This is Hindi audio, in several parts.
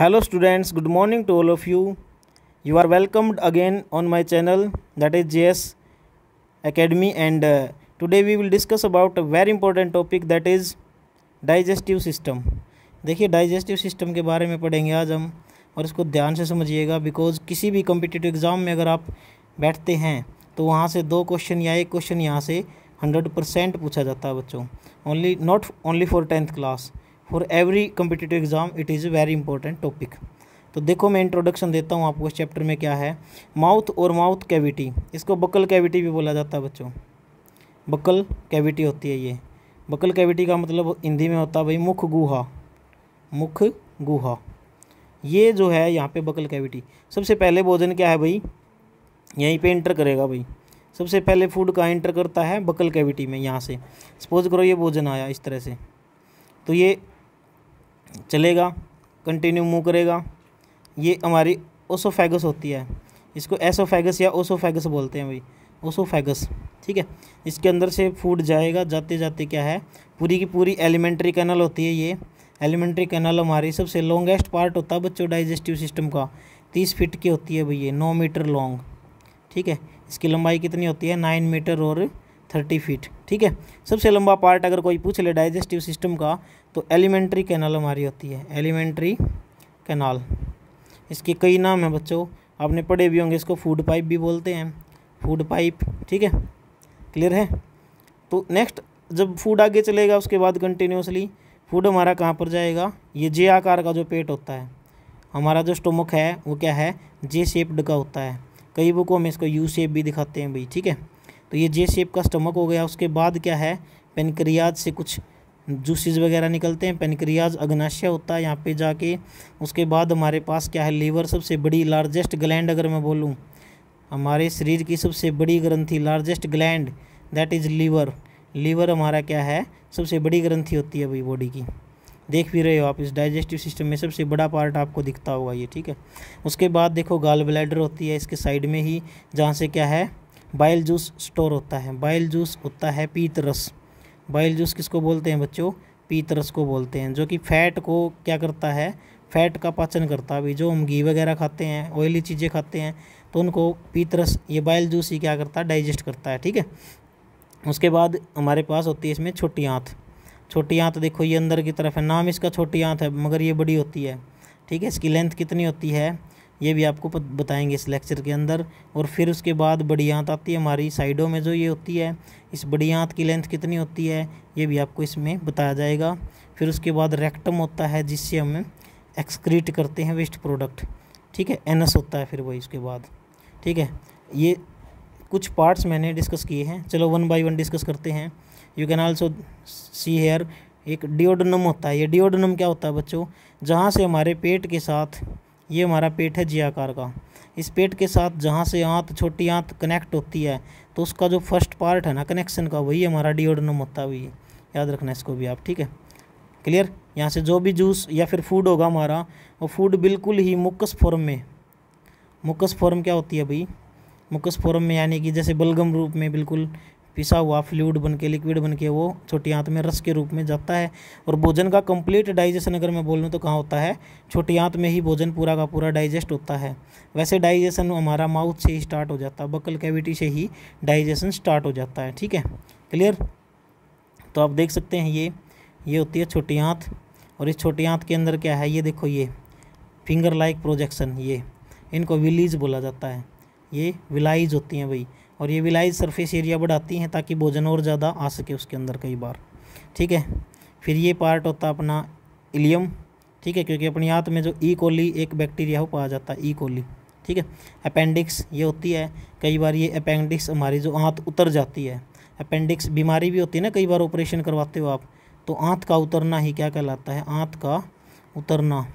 Hello students good morning to all of you you are welcomed again on my channel that is J S academy and today we will discuss about a very important topic that is digestive system देखिए डाइजेस्टिव सिस्टम के बारे में पढ़ेंगे आज हम और इसको ध्यान से समझिएगा बिकॉज किसी भी कॉम्पिटेटिव एग्जाम में अगर आप बैठते हैं तो वहाँ से दो क्वेश्चन या एक क्वेश्चन यहाँ से हंड्रेड पूछा जाता है बच्चों only not only for tenth class for every competitive exam it is very important topic तो देखो मैं इंट्रोडक्शन देता हूँ आपको इस चैप्टर में क्या है माउथ और माउथ कैविटी इसको बकल कैविटी भी बोला जाता है बच्चों बकल कैविटी होती है ये बकल कैविटी का मतलब हिंदी में होता है भाई मुख गुहा मुख गुहा ये जो है यहाँ पे बकल कैविटी सबसे पहले भोजन क्या है भाई यहीं पे इंटर करेगा भाई सबसे पहले फूड का इंटर करता है बकल कैविटी में यहाँ से सपोज करो ये भोजन आया इस तरह से तो ये चलेगा कंटिन्यू मूव करेगा ये हमारी ओसोफेगस होती है इसको एसोफेगस या ओसोफेगस बोलते हैं भाई ओसोफेगस ठीक है इसके अंदर से फूड जाएगा जाते जाते क्या है पूरी की पूरी एलिमेंट्री कैनल होती है ये एलिमेंट्री कैनल हमारी सबसे लॉन्गेस्ट पार्ट होता है बच्चों डाइजेस्टिव सिस्टम का तीस फिट की होती है भैया नौ मीटर लॉन्ग ठीक है इसकी लंबाई कितनी होती है नाइन मीटर और थर्टी फीट ठीक है सबसे लंबा पार्ट अगर कोई पूछ ले डाइजेस्टिव सिस्टम का तो एलिमेंट्री कैनाल हमारी होती है एलिमेंट्री कैनाल इसके कई नाम हैं बच्चों आपने पढ़े भी होंगे इसको फूड पाइप भी बोलते हैं फूड पाइप ठीक है क्लियर है तो नेक्स्ट जब फूड आगे चलेगा उसके बाद कंटिन्यूसली फूड हमारा कहाँ पर जाएगा ये जे आकार का जो पेट होता है हमारा जो स्टोमक है वो क्या है जे शेप्ड का होता है कई बुकों में इसको यू शेप भी दिखाते हैं भाई ठीक है तो ये जे शेप का स्टमक हो गया उसके बाद क्या है पेनक्रियाज से कुछ जूसेज वगैरह निकलते हैं पेनक्रियाज अग्नाशय होता है यहाँ पे जाके उसके बाद हमारे पास क्या है लीवर सबसे बड़ी लार्जेस्ट ग्लैंड अगर मैं बोलूँ हमारे शरीर की सबसे बड़ी ग्रंथि largest gland that is liver liver हमारा क्या है सबसे बड़ी ग्रंथि होती है भाई बॉडी की देख भी रहे हो आप इस डाइजेस्टिव सिस्टम में सबसे बड़ा पार्ट आपको दिखता होगा ये ठीक है उसके बाद देखो गाल ब्लैडर होती है इसके साइड में ही जहाँ से क्या है बाइल जूस स्टोर होता है बाइल जूस होता है पीत रस बाइल जूस किसको बोलते हैं बच्चों पीत रस को बोलते हैं जो कि फैट को क्या करता है फैट का पाचन करता है अभी जो हम घी वगैरह खाते हैं ऑयली चीज़ें खाते हैं तो उनको पीत रस ये बाइल जूस ही क्या करता है डाइजेस्ट करता है ठीक है उसके बाद हमारे पास होती है इसमें छोटी आँत छोटी आँत देखो ये अंदर की तरफ है नाम इसका छोटी आँत है मगर ये बड़ी होती है ठीक है इसकी लेंथ कितनी होती है ये भी आपको बताएंगे इस लेक्चर के अंदर और फिर उसके बाद बड़ी आंत आती है हमारी साइडों में जो ये होती है इस बड़ी आंत की लेंथ कितनी होती है ये भी आपको इसमें बताया जाएगा फिर उसके बाद रेक्टम होता है जिससे हम एक्सक्रीट करते हैं वेस्ट प्रोडक्ट ठीक है एनस होता है फिर वही उसके बाद ठीक है ये कुछ पार्ट्स मैंने डिस्कस किए हैं चलो वन बाई वन डिस्कस करते हैं you can also see here एक डिओडनम होता है ये डिओडनम क्या होता है बच्चों जहाँ से हमारे पेट के साथ ये हमारा पेट है जी आकार का इस पेट के साथ जहाँ से आँत छोटी आँत कनेक्ट होती है तो उसका जो फर्स्ट पार्ट है ना कनेक्शन का वही हमारा डिओडनम होता है वही याद रखना इसको भी आप ठीक है क्लियर यहाँ से जो भी जूस या फिर फूड होगा हमारा वो फूड बिल्कुल ही मुक्स फॉर्म में मुक्स फॉर्म क्या होती है भाई मुक्स फॉर्म में यानी कि जैसे बलगम रूप में बिल्कुल पिसा हुआ फ्लूड बन के लिक्विड बन के वो छोटी आंत में रस के रूप में जाता है और भोजन का कंप्लीट डाइजेशन अगर मैं बोलूँ तो कहाँ होता है छोटी आंत में ही भोजन पूरा का पूरा डाइजेस्ट होता है वैसे डाइजेशन हमारा माउथ से ही स्टार्ट हो जाता है बकल कैविटी से ही डाइजेशन स्टार्ट हो जाता है ठीक है क्लियर तो आप देख सकते हैं ये ये होती है छोटी आँत और इस छोटी आँत के अंदर क्या है ये देखो ये फिंगर लाइक प्रोजेक्शन ये इनको विलीज बोला जाता है ये विलाइज होती हैं भाई और ये विलाइज सरफेस एरिया बढ़ाती हैं ताकि भोजन और ज़्यादा आ सके उसके अंदर कई बार ठीक है फिर ये पार्ट होता अपना इलियम ठीक है क्योंकि अपनी आँत में जो ई e. कोली एक बैक्टीरिया हो पाया जाता है ई e. कोली ठीक है अपेंडिक्स ये होती है कई बार ये अपेंडिक्स हमारी जो आँत उतर जाती है अपेंडिक्स बीमारी भी होती है ना कई बार ऑपरेशन करवाते हो आप तो आंत का उतरना ही क्या कहलाता है आँत का उतरना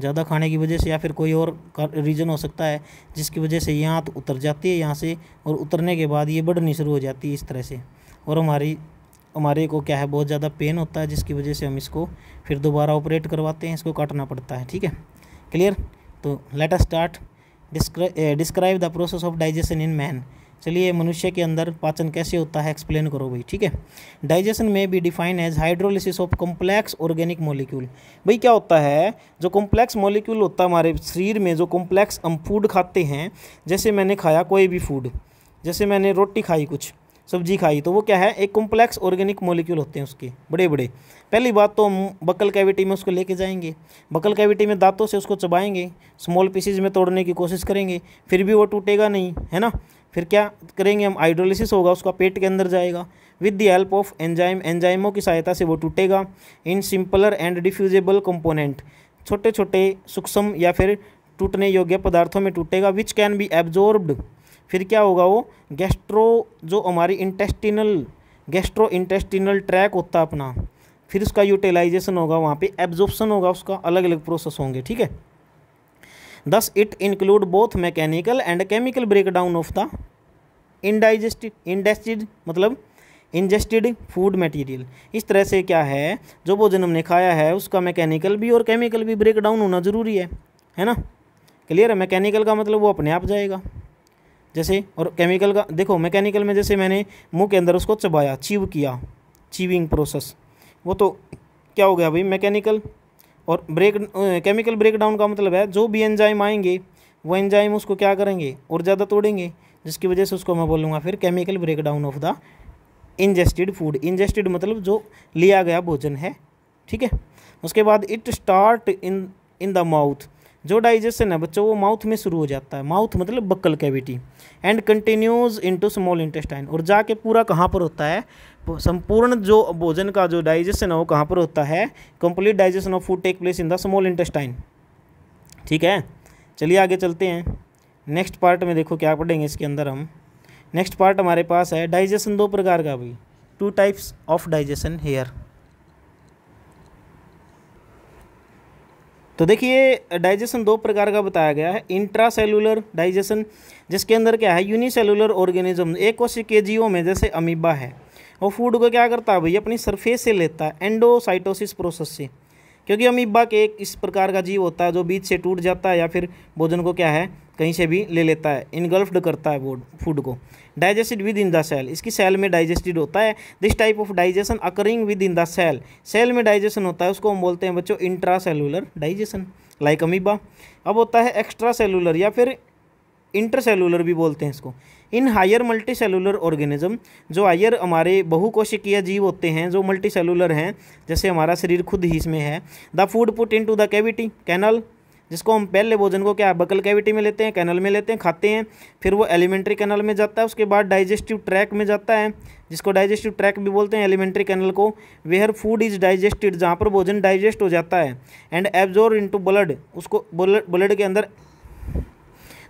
ज़्यादा खाने की वजह से या फिर कोई और रीज़न हो सकता है जिसकी वजह से यहाँ तो उतर जाती है यहाँ से और उतरने के बाद ये बढ़नी शुरू हो जाती है इस तरह से और हमारी हमारे को क्या है बहुत ज़्यादा पेन होता है जिसकी वजह से हम इसको फिर दोबारा ऑपरेट करवाते हैं इसको काटना पड़ता है ठीक है क्लियर तो let start describe the process of digestion in man चलिए मनुष्य के अंदर पाचन कैसे होता है एक्सप्लेन करो भाई ठीक है डाइजेशन में भी define as hydrolysis of complex organic molecule भाई क्या होता है जो कॉम्प्लेक्स मोलिक्यूल होता है हमारे शरीर में जो कॉम्प्लेक्स हम फूड खाते हैं जैसे मैंने खाया कोई भी फूड जैसे मैंने रोटी खाई कुछ सब्जी खाई तो वो क्या है एक कॉम्प्लेक्स ऑर्गेनिक मोलिक्यूल होते हैं उसके बड़े बड़े पहली बात तो हम बकल कैविटी में उसको लेके जाएंगे बकल कैविटी में दांतों से उसको चबाएंगे स्मॉल पीसीज में तोड़ने की कोशिश करेंगे फिर भी वो टूटेगा नहीं है ना फिर क्या करेंगे हम हाइड्रोलिसिस होगा उसका पेट के अंदर जाएगा with the help of enzyme एंजाइमों की सहायता से वो टूटेगा in simpler and diffusible component छोटे छोटे सूक्ष्म या फिर टूटने योग्य पदार्थों में टूटेगा विच कैन बी एब्जॉर्ब्ड फिर क्या होगा वो गैस्ट्रो जो हमारी इंटेस्टिनल गैस्ट्रो इंटेस्टिनल ट्रैक होता अपना फिर उसका यूटिलाइजेशन होगा वहाँ पे एब्जॉर्प्शन होगा उसका अलग अलग प्रोसेस होंगे ठीक है thus it include both mechanical and chemical breakdown of the indigested ingested मतलब इंजेस्टेड फूड मटेरियल इस तरह से क्या है जो भोजन हमने खाया है उसका मैकेनिकल भी और केमिकल भी ब्रेक डाउन होना ज़रूरी है है ना क्लियर है मैकेनिकल का मतलब वो अपने आप जाएगा जैसे और केमिकल का देखो मैकेनिकल में जैसे मैंने मुंह के अंदर उसको चबाया चीव किया चीविंग प्रोसेस वो तो क्या हो गया भाई मैकेनिकल और ब्रेक केमिकल ब्रेकडाउन का मतलब है जो भी एंजाइम आएंगे वो एंजाइम उसको क्या करेंगे और ज़्यादा तो तोड़ेंगे जिसकी वजह से उसको मैं बोलूँगा फिर chemical breakdown of the ingested food ingested मतलब जो लिया गया भोजन है ठीक है उसके बाद it start in in the mouth जो डाइजेशन है बच्चों वो माउथ में शुरू हो जाता है माउथ मतलब buccal cavity and continues into small intestine और जाके पूरा कहाँ पर होता है संपूर्ण जो भोजन का जो डाइजेशन है वो कहाँ पर होता है complete digestion of food take place in the small intestine ठीक है चलिए आगे चलते हैं नेक्स्ट पार्ट में देखो क्या पढ़ेंगे इसके अंदर हम नेक्स्ट पार्ट हमारे पास है डाइजेशन दो प्रकार का भी two types of digestion here तो देखिए डाइजेशन दो प्रकार का बताया गया है इंट्रा सेलुलर डाइजेशन जिसके अंदर क्या है यूनिसेलुलर ऑर्गेनिज्म एक के जीवों में जैसे अमीबा है वो फूड को क्या करता है भैया अपनी सरफेस से लेता है एंडोसाइटोसिस प्रोसेस से क्योंकि अमीबा के एक इस प्रकार का जीव होता है जो बीच से टूट जाता है या फिर भोजन को क्या है कहीं से भी ले लेता है इनगल्फ्ड करता है वो फूड को digested within the cell इसकी सेल में डाइजेस्टेड होता है this type of digestion occurring within the cell cell में डाइजेशन होता है उसको हम बोलते हैं बच्चों intracellular digestion like amoeba अब होता है एक्स्ट्रा सेलुलर या फिर इंटरसेलुलर भी बोलते हैं इसको in higher multicellular organism जो हायर हमारे बहुकोशिकीय जीव होते हैं जो मल्टी सेलुलर हैं जैसे हमारा शरीर खुद ही इसमें है the food put into the cavity canal जिसको हम पहले भोजन को क्या बकल कैविटी में लेते हैं कैनल में लेते हैं खाते हैं फिर वो एलिमेंट्री कैनल में जाता है उसके बाद डाइजेस्टिव ट्रैक में जाता है जिसको डाइजेस्टिव ट्रैक भी बोलते हैं एलिमेंट्री कैनल को वेयर फूड इज डाइजेस्टेड जहाँ पर भोजन डाइजेस्ट हो जाता है एंड इन टू ब्लड उसको ब्लड के अंदर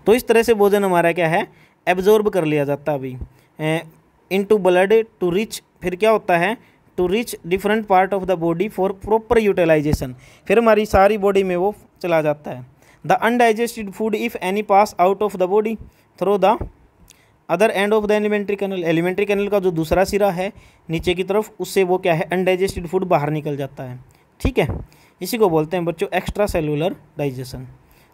तो इस तरह से भोजन हमारा क्या है एब्जॉर्ब कर लिया जाता है अभी टू ब्लड टू रिच फिर क्या होता है to reach different part of the body for proper utilisation फिर हमारी सारी बॉडी में वो चला जाता है the undigested food if any pass out of the body through the other end of the alimentary canal alimentary canal का जो दूसरा सिरा है नीचे की तरफ उससे वो क्या है अनडाइजेस्टिड फूड बाहर निकल जाता है ठीक है इसी को बोलते हैं बच्चों एक्स्ट्रा सेलुलर डाइजेशन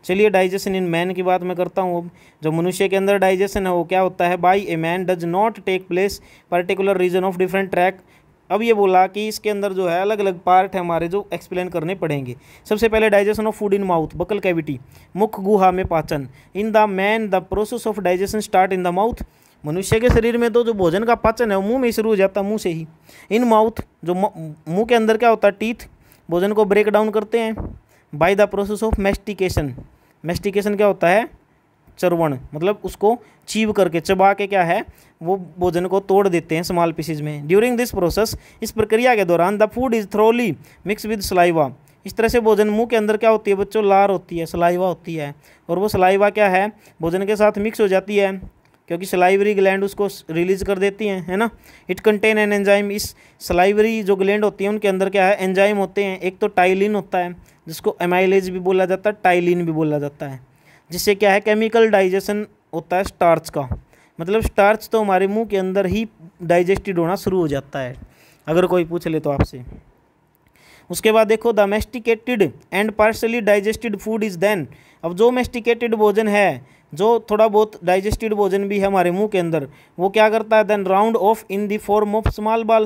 चलिए डाइजेशन इन मैन की बात मैं करता हूँ जो मनुष्य के अंदर डाइजेशन है वो क्या होता है by a man does not take place particular region of different track अब ये बोला कि इसके अंदर जो है अलग अलग पार्ट है हमारे जो एक्सप्लेन करने पड़ेंगे सबसे पहले digestion of food in mouth buccal cavity मुख गुहा में पाचन in the man the process of digestion start in the mouth मनुष्य के शरीर में तो जो भोजन का पाचन है वो मुंह में शुरू हो जाता है मुँह से ही इन माउथ जो मुँह के अंदर क्या होता है टीथ भोजन को ब्रेक डाउन करते हैं by the process of mastication mastication क्या होता है चरवण मतलब उसको चीव करके चबा के क्या है वो भोजन को तोड़ देते हैं स्मॉल पीसीज में ड्यूरिंग दिस प्रोसेस इस प्रक्रिया के दौरान the food is thoroughly mix with saliva इस तरह से भोजन मुंह के अंदर क्या होती है बच्चों लार होती है सलाइवा होती है और वो सलाइवा क्या है भोजन के साथ मिक्स हो जाती है क्योंकि सलाइवरी ग्लैंड उसको रिलीज कर देती हैं है ना इट कंटेन एन एंजाइम इस सलाइवरी जो ग्लैंड होती है उनके अंदर क्या है एंजाइम होते हैं एक तो टाइलिन होता है जिसको एमाइलेज भी बोला जाता है टाइलिन भी बोला जाता है जिससे क्या है केमिकल डाइजेशन होता है स्टार्च का मतलब स्टार्च तो हमारे मुंह के अंदर ही डाइजेस्टिड होना शुरू हो जाता है अगर कोई पूछ ले तो आपसे उसके बाद देखो domesticated and partially digested food is then अब जो मेस्टिकेटेड भोजन है जो थोड़ा बहुत डाइजेस्टिड भोजन भी है हमारे मुंह के अंदर वो क्या करता है then round off in the form of small ball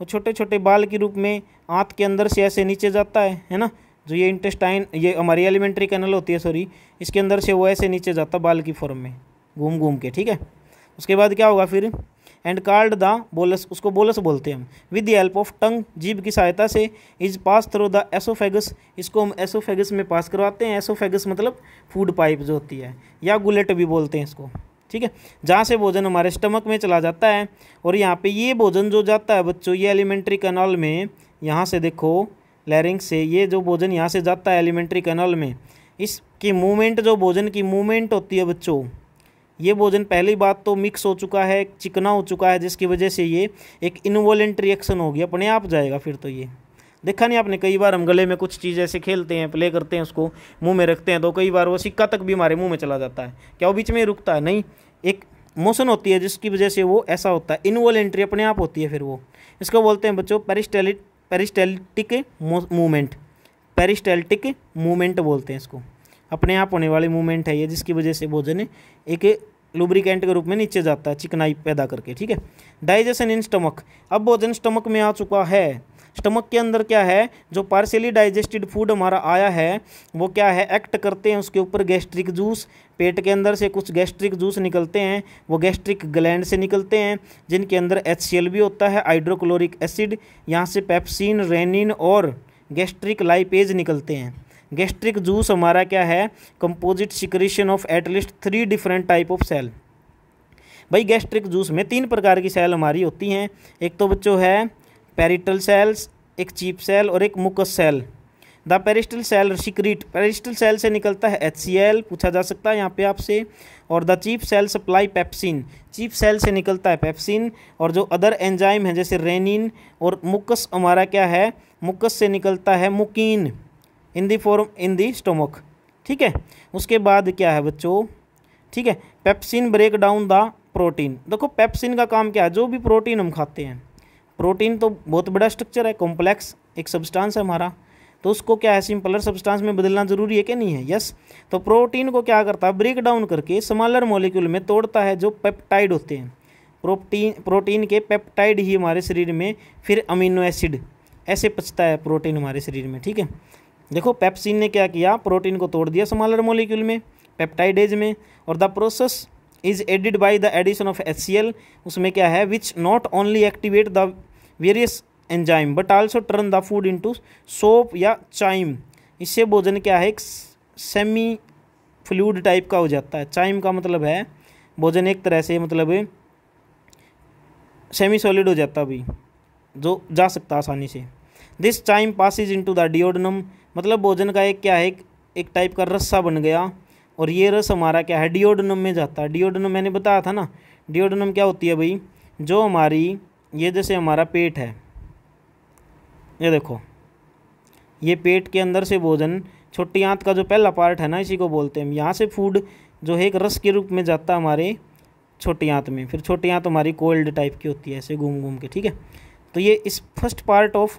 वो छोटे छोटे बाल के रूप में आँत के अंदर से ऐसे नीचे जाता है है ना जो ये इंटेस्टाइन ये हमारी एलिमेंट्री कैनल होती है सॉरी इसके अंदर से वो ऐसे नीचे जाता बाल की फॉर्म में घूम घूम के ठीक है उसके बाद क्या होगा फिर एंड कार्ड द बोलस उसको बोलस बोलते हैं हम with the help of tongue जीभ की सहायता से is pass through the oesophagus इसको हम एसोफेगस में पास करवाते हैं एसोफेगस मतलब फूड पाइप जो होती है या गुलेट भी बोलते हैं इसको ठीक है जहाँ से भोजन हमारे स्टमक में चला जाता है और यहाँ पे ये भोजन जो जाता है बच्चों ये एलिमेंट्री कैनाल में यहाँ से देखो लैरिंग से ये जो भोजन यहाँ से जाता है एलिमेंट्री कैनल में इसकी मूवमेंट जो भोजन की मूवमेंट होती है बच्चों ये भोजन पहली बात तो मिक्स हो चुका है चिकना हो चुका है जिसकी वजह से ये एक इनवोलेंट एक्शन होगी अपने आप जाएगा फिर तो ये देखा नहीं आपने कई बार हम गले में कुछ चीज़ ऐसे खेलते हैं प्ले करते हैं उसको मुंह में रखते हैं तो कई बार वो सिक्का तक भी हमारे मुंह में चला जाता है क्या वो बीच में रुकता है नहीं एक मोशन होती है जिसकी वजह से वो ऐसा होता है इनवोलेंट्री अपने आप होती है फिर वो इसको बोलते हैं बच्चों पेरिस्टेलिट पेरिस्टेल्टिक मूवमेंट पेरिस्टेल्टिक मूवमेंट बोलते हैं इसको अपने आप होने वाली मूवमेंट है ये जिसकी वजह से भोजन एक लुब्रिकेंट के रूप में नीचे जाता है चिकनाई पैदा करके ठीक है डाइजेशन इन स्टमक अब भोजन स्टमक में आ चुका है स्टमक के अंदर क्या है जो पार्शियली डाइजेस्टेड फूड हमारा आया है वो क्या है एक्ट करते हैं उसके ऊपर गैस्ट्रिक जूस पेट के अंदर से कुछ गैस्ट्रिक जूस निकलते हैं वो गैस्ट्रिक ग्लैंड से निकलते हैं जिनके अंदर एच भी होता है हाइड्रोक्लोरिक एसिड यहाँ से पैप्सिन रेनिन और गैस्ट्रिक लाइपेज निकलते हैं गैस्ट्रिक जूस हमारा क्या है composite secretion of at least three different type of cell भाई गैस्ट्रिक जूस में तीन प्रकार की सेल हमारी होती हैं एक तो बच्चों है पेरिटल सेल्स एक चीप सेल और एक mucus cell the parietal cell secrete parietal cell से निकलता है एच पूछा जा सकता है यहाँ पे आपसे और the chief cell supply pepsin chief cell से निकलता है पेप्सिन और जो अदर एंजाइम है जैसे रेनिन और मुकस हमारा क्या है मुकस से निकलता है मुकीन इन the form in the stomach ठीक है उसके बाद क्या है बच्चों ठीक है pepsin break down the protein देखो पेप्सिन का काम क्या है जो भी प्रोटीन हम खाते हैं प्रोटीन तो बहुत बड़ा स्ट्रक्चर है कॉम्प्लेक्स एक सब्सटेंस है हमारा तो उसको क्या है सिंपलर सब्सटेंस में बदलना जरूरी है कि नहीं है यस तो प्रोटीन को क्या करता है ब्रेक डाउन करके समालर मॉलिक्यूल में तोड़ता है जो पेप्टाइड होते हैं प्रोटीन प्रोटीन के पेप्टाइड ही हमारे शरीर में फिर अमीनो एसिड ऐसे पचता है प्रोटीन हमारे शरीर में ठीक है देखो पेप्सिन ने क्या किया प्रोटीन को तोड़ दिया समालर मॉलिक्यूल में पेप्टाइडेज में और the process is aided by the addition of H उसमें क्या है which not only activate the various enzyme but also turn the food into soup या चाइम इससे भोजन क्या है एक सेमी फ्लूड टाइप का हो जाता है चाइम का मतलब है भोजन एक तरह से मतलब सेमी सॉलिड हो जाता भी जो जा सकता आसानी से this chyme passes into the duodenum मतलब भोजन का एक क्या है एक, एक टाइप का रस्सा बन गया और ये रस हमारा क्या है डिओडनम में जाता है डिओडनम मैंने बताया था ना डिओडनम क्या होती है भाई जो हमारी ये जैसे हमारा पेट है ये देखो ये पेट के अंदर से भोजन छोटी आंत का जो पहला पार्ट है ना इसी को बोलते हैं यहाँ से फूड जो है एक रस के रूप में जाता है हमारे छोटी आंत में फिर छोटी आंत हमारी कोल्ड टाइप की होती है ऐसे घूम घूम के ठीक है तो ये इस first part of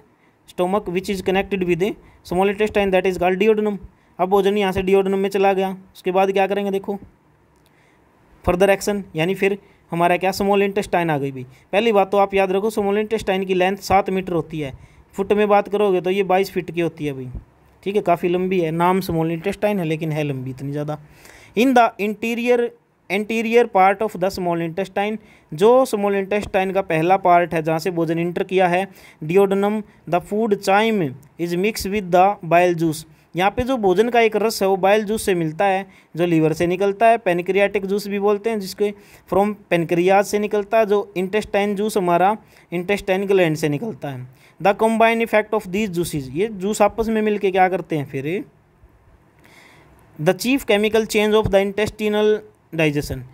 stomach which is connected with a small intestine that is called duodenum अब भोजन यहाँ से डिओडनम में चला गया उसके बाद क्या करेंगे देखो फर्दर एक्शन यानी फिर हमारा क्या स्मॉल इंटेस्टाइन आ गई भी पहली बात तो आप याद रखो स्मॉल इंटेस्टाइन की लेंथ सात मीटर होती है फुट में बात करोगे तो ये बाईस फिट की होती है भाई ठीक है काफ़ी लंबी है नाम स्मॉल इंटेस्टाइन है लेकिन है लंबी इतनी ज़्यादा in the interior interior part of the small intestine जो स्मॉल इंटेस्टाइन का पहला पार्ट है जहाँ से भोजन इंटर किया है duodenum the food chyme is mix with the bile juice यहाँ पे जो भोजन का एक रस है वो बाइल जूस से मिलता है जो लीवर से निकलता है पेनक्रियाटिक जूस भी बोलते हैं जिसके फ्रॉम पेनक्रियाज से निकलता है जो इंटेस्टाइन जूस हमारा इंटेस्टाइन ग्लैंड से निकलता है the combined effect of these juices ये जूस आपस में मिलके क्या करते हैं फिर the chief chemical change of the intestinal digestion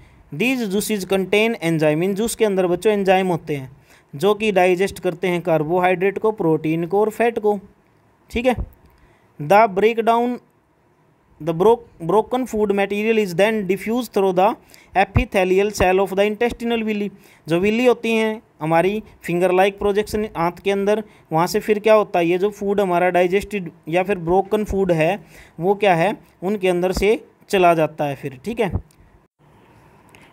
these juices contain enzyme इन जूस के अंदर बच्चों एंजाइम होते हैं जो कि डाइजेस्ट करते हैं कार्बोहाइड्रेट को प्रोटीन को और फैट को ठीक है the break down the broke broken food material is then diffuse through the epithelial cell of the intestinal villi जो विली होती हैं हमारी फिंगर लाइक प्रोजेक्शन आंत के अंदर वहाँ से फिर क्या होता है ये जो फूड हमारा डाइजेस्टिड या फिर ब्रोकन फूड है वो क्या है उनके अंदर से चला जाता है फिर ठीक है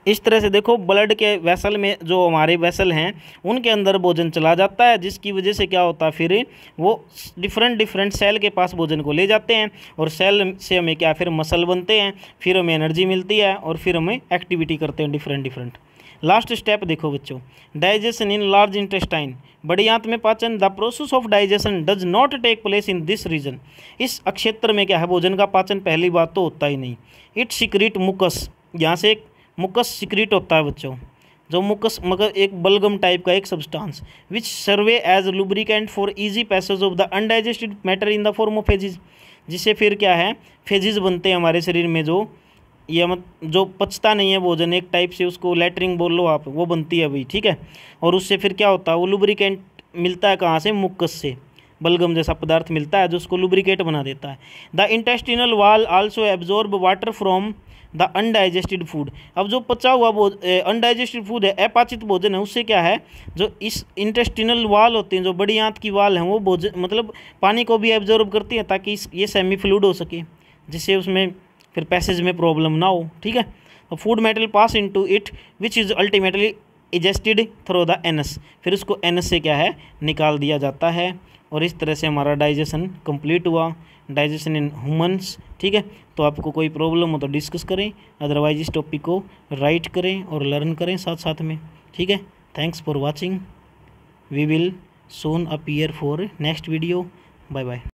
इस तरह से देखो ब्लड के वैसल में जो हमारे वैसल हैं उनके अंदर भोजन चला जाता है जिसकी वजह से क्या होता है फिर वो डिफरेंट डिफरेंट सेल के पास भोजन को ले जाते हैं और सेल से हमें क्या फिर मसल बनते हैं फिर हमें एनर्जी मिलती है और फिर हमें एक्टिविटी करते हैं डिफरेंट डिफरेंट लास्ट स्टेप देखो बच्चों डाइजेशन इन लार्ज इंटेस्टाइन बड़ी आंत में पाचन the process of digestion does not take place in this region इस अक्षेत्र में क्या है भोजन का पाचन पहली बात तो होता ही नहीं इट सिक्रिट मुकस यहाँ से एक मुकस सिक्रिट होता है बच्चों जो मुकस मगर एक बलगम टाइप का एक substance which serves as lubricant for easy passage of the undigested matter in the form of faeces जिससे फिर क्या है फेजिज बनते हैं हमारे शरीर में जो ये मत जो पचता नहीं है भोजन एक टाइप से उसको लेटरिंग बोल लो आप वो बनती है भाई ठीक है और उससे फिर क्या होता है वो लुब्रिकेंट मिलता है कहाँ से मुक्कस से बलगम जैसा पदार्थ मिलता है जो उसको लुब्रिकेट बना देता है the intestinal wall also absorb water from the undigested food अब जो पचा हुआ अनडाइजेस्टिड फूड है अपाचित भोजन है उससे क्या है जो इस इंटेस्टिनल वाल होते हैं जो बड़ी आंत की वाल हैं वो भोजन मतलब पानी को भी एब्जॉर्ब करती है ताकि ये सेमी फ्लूड हो सके जिससे उसमें फिर पैसेज में प्रॉब्लम ना हो ठीक है food material pass into it which is ultimately egested through the anus फिर उसको एनस से क्या है निकाल दिया जाता है और इस तरह से हमारा डाइजेशन कंप्लीट हुआ डाइजेशन इन हुमन्स ठीक है तो आपको कोई प्रॉब्लम हो तो डिस्कस करें अदरवाइज इस टॉपिक को राइट करें और लर्न करें साथ साथ में ठीक है thanks for watching we will soon appear for next video bye bye